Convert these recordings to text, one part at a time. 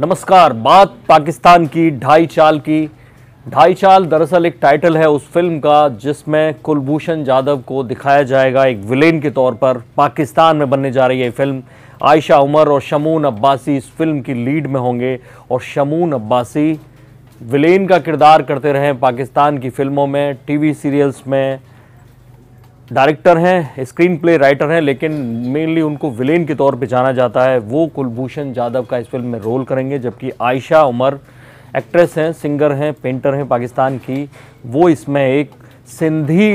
नमस्कार बात पाकिस्तान की ढाई चाल की ढाई चाल दरअसल एक टाइटल है उस फिल्म का जिसमें कुलभूषण जाधव को दिखाया जाएगा एक विलेन के तौर पर पाकिस्तान में बनने जा रही है फिल्म आयशा उमर और शमून अब्बासी इस फिल्म की लीड में होंगे और शमून अब्बासी विलेन का किरदार करते रहे पाकिस्तान की फिल्मों में टीवी सीरियल्स में डायरेक्टर हैं स्क्रीन प्ले राइटर हैं लेकिन मेनली उनको विलेन के तौर पे जाना जाता है वो कुलभूषण जाधव का इस फिल्म में रोल करेंगे जबकि आयशा उमर एक्ट्रेस हैं सिंगर हैं पेंटर हैं पाकिस्तान की वो इसमें एक सिंधी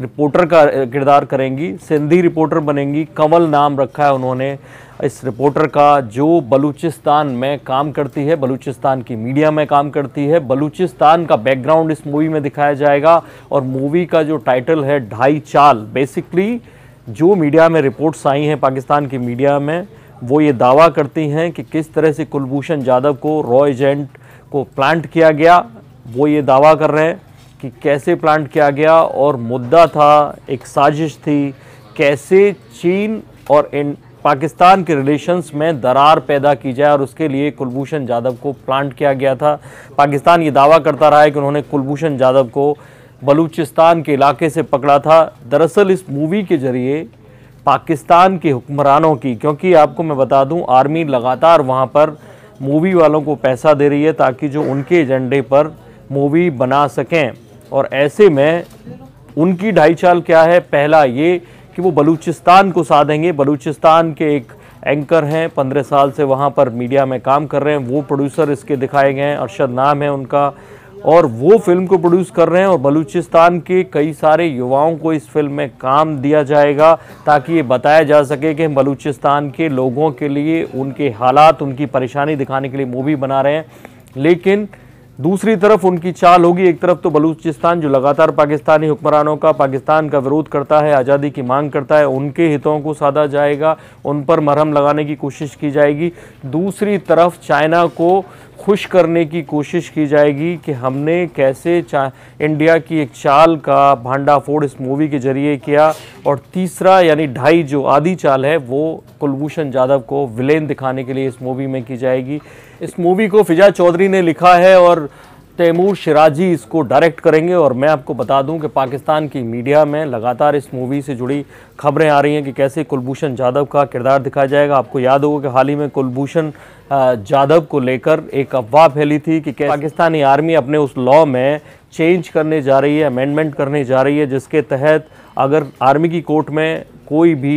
रिपोर्टर का किरदार करेंगी सिंधी रिपोर्टर बनेंगी कंवल नाम रखा है उन्होंने इस रिपोर्टर का जो बलूचिस्तान में काम करती है बलूचिस्तान की मीडिया में काम करती है बलूचिस्तान का बैकग्राउंड इस मूवी में दिखाया जाएगा और मूवी का जो टाइटल है ढाई चाल बेसिकली जो मीडिया में रिपोर्ट्स आई हैं पाकिस्तान की मीडिया में वो ये दावा करती हैं कि किस तरह से कुलभूषण यादव को रॉ एजेंट को प्लांट किया गया वो ये दावा कर रहे हैं कि कैसे प्लांट किया गया और मुद्दा था एक साजिश थी कैसे चीन और इन पाकिस्तान के रिलेशंस में दरार पैदा की जाए और उसके लिए कुलभूषण जाधव को प्लांट किया गया था पाकिस्तान ये दावा करता रहा है कि उन्होंने कुलभूषण जाधव को बलूचिस्तान के इलाके से पकड़ा था दरअसल इस मूवी के ज़रिए पाकिस्तान के हुक्मरानों की क्योंकि आपको मैं बता दूं आर्मी लगातार वहाँ पर मूवी वालों को पैसा दे रही है ताकि जो उनके एजेंडे पर मूवी बना सकें और ऐसे में उनकी ढाई चाल क्या है पहला ये कि वो बलूचिस्तान को साधेंगे बलूचिस्तान के एक एंकर हैं पंद्रह साल से वहाँ पर मीडिया में काम कर रहे हैं वो प्रोड्यूसर इसके दिखाए गए हैं अरशद नाम है उनका और वो फिल्म को प्रोड्यूस कर रहे हैं और बलूचिस्तान के कई सारे युवाओं को इस फिल्म में काम दिया जाएगा ताकि ये बताया जा सके कि हम बलूचिस्तान के लोगों के लिए उनके हालात उनकी परेशानी दिखाने के लिए मूवी बना रहे हैं लेकिन दूसरी तरफ उनकी चाल होगी एक तरफ तो बलूचिस्तान जो लगातार पाकिस्तानी हुक्मरानों का पाकिस्तान का विरोध करता है आज़ादी की मांग करता है उनके हितों को साधा जाएगा उन पर मरहम लगाने की कोशिश की जाएगी दूसरी तरफ चाइना को खुश करने की कोशिश की जाएगी कि हमने कैसे चा इंडिया की एक चाल का भांडाफोड़ इस मूवी के जरिए किया और तीसरा यानी ढाई जो आधी चाल है वो कुलभूषण जाधव को विलेन दिखाने के लिए इस मूवी में की जाएगी इस मूवी को फिजा चौधरी ने लिखा है और तैमूर शिराजी इसको डायरेक्ट करेंगे और मैं आपको बता दूं कि पाकिस्तान की मीडिया में लगातार इस मूवी से जुड़ी खबरें आ रही हैं कि कैसे कुलभूषण जाधव का किरदार दिखाया जाएगा आपको याद होगा कि हाल ही में कुलभूषण जाधव को लेकर एक अफवाह फैली थी कि पाकिस्तानी आर्मी अपने उस लॉ में चेंज करने जा रही है अमेंडमेंट करने जा रही है जिसके तहत अगर आर्मी की कोर्ट में कोई भी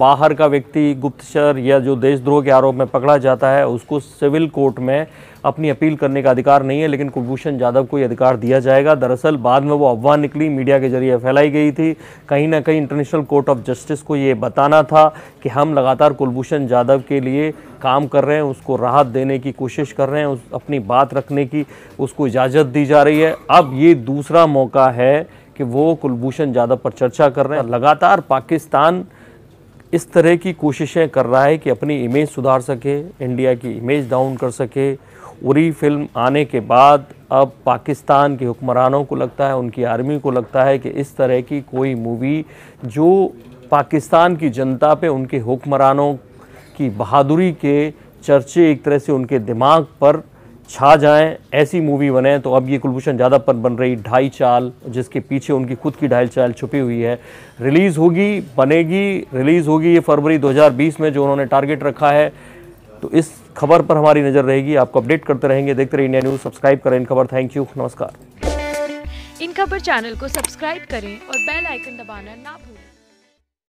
बाहर का व्यक्ति गुप्तचर या जो देशद्रोह के आरोप में पकड़ा जाता है उसको सिविल कोर्ट में अपनी अपील करने का अधिकार नहीं है लेकिन कुलभूषण जाधव को ये अधिकार दिया जाएगा दरअसल बाद में वो अफवाह निकली मीडिया के जरिए फैलाई गई थी कहीं ना कहीं इंटरनेशनल कोर्ट ऑफ जस्टिस को ये बताना था कि हम लगातार कुलभूषण जाधव के लिए काम कर रहे हैं उसको राहत देने की कोशिश कर रहे हैं उस अपनी बात रखने की उसको इजाज़त दी जा रही है अब ये दूसरा मौका है कि वो कुलभूषण जादव पर चर्चा कर रहे हैं लगातार पाकिस्तान इस तरह की कोशिशें कर रहा है कि अपनी इमेज सुधार सके इंडिया की इमेज डाउन कर सके उरी फिल्म आने के बाद अब पाकिस्तान के हुक्मरानों को लगता है उनकी आर्मी को लगता है कि इस तरह की कोई मूवी जो पाकिस्तान की जनता पे उनके हुक्मरानों की बहादुरी के चर्चे एक तरह से उनके दिमाग पर छा जाएं ऐसी मूवी बने तो अब ये कुलभूषण ज़्यादा पर बन रही ढाई चाल जिसके पीछे उनकी खुद की ढाई चाल छुपी हुई है रिलीज़ होगी बनेगी रिलीज़ होगी ये फरवरी 2020 में जो उन्होंने टारगेट रखा है तो इस खबर पर हमारी नज़र रहेगी आपको अपडेट करते रहेंगे देखते रहिए इंडिया न्यूज़ सब्सक्राइब करें इन खबर थैंक यू नमस्कार इन खबर चैनल को सब्सक्राइब करें और बेल आइकन दबाना ना भूलें